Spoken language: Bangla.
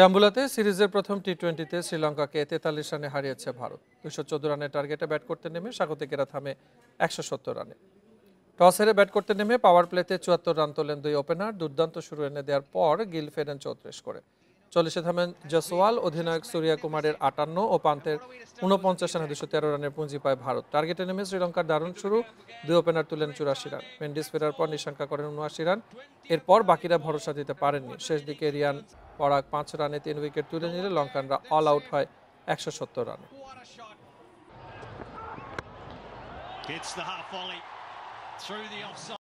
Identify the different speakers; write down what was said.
Speaker 1: ডাম্বুলাতে সিরিজের প্রথম টি টোয়েন্টিতে শ্রীলঙ্কাকে তেতাল্লিশ রানে হারিয়েছে ভারত দুশো চোদ্দ রানের টার্গেটে ব্যাট করতে নেমে স্বাগতিকেরা থামে একশো সত্তর রানে টস হেরে ব্যাট করতে নেমে পাওয়ার প্লেতে চুয়াত্তর রান তোলেন দুই ওপেনার দুর্দান্ত শুরু এনে দেওয়ার পর গিল ফেরেন চৌত্রিশ করে চল্লিশে থামেন জসওয়াল অধিনায়ক সুরিয়া কুমারের আটান্ন ও পান্তের উনপঞ্চাশ রানে দুশো তেরো রানের পুঁজি পায় ভারত টার্গেটে নেমে শ্রীলঙ্কার দারুণ শুরু দুই ওপেনার তুলেন চুরাশি রান মেন্ডিস ফেরার পর নিঃশঙ্কা করেন উনআশি রান এরপর বাকিরা ভরসা দিতে পারেননি শেষ দিকে রিয়ান পরাগ পাঁচ রানে তিন উইকেট তুলে নিলে লঙ্কানরা অল আউট হয় একশো সত্তর রানে
Speaker 2: It's the half volley through the offside.